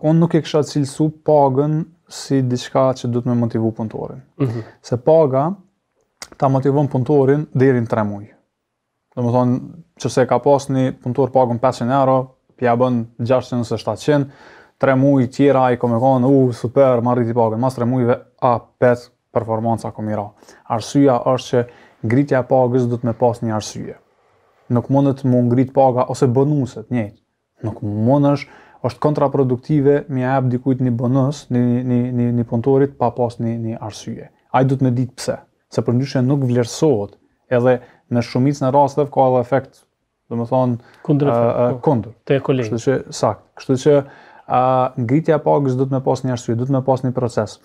Unë nuk e kësha cilësu pagën si diçka që du të me motivu punëtorin. Mm -hmm. Se paga ta motivon punëtorin dheri në tre mujë. Dhe më thonë, që se ka pas një punëtor pagën 500 euro, pja bën 600 700, tre mujë tjera i kom konë, u, uh, super, ma rriti pagën, mas tre mujëve, a, pet, performanca kom i ra. Arsyja është që gritja pagës du të me pas një arsyje. Nuk mundet më ngrit paga ose bënuset njëtë. Nuk mund është është kontraproduktive me jap dikujt një bonus, një një një një puntorit pa pas një një arsye. Ai duhet të ditë pse, se për ndyshe nuk vlerësohet, edhe në shumicën e rasteve ka edhe efekt, domethënë kundër po, kundër të kolegë. Kështu që sakt, kështu që a ngritja e pagës do të më pas një arsye, do të më pas një proces.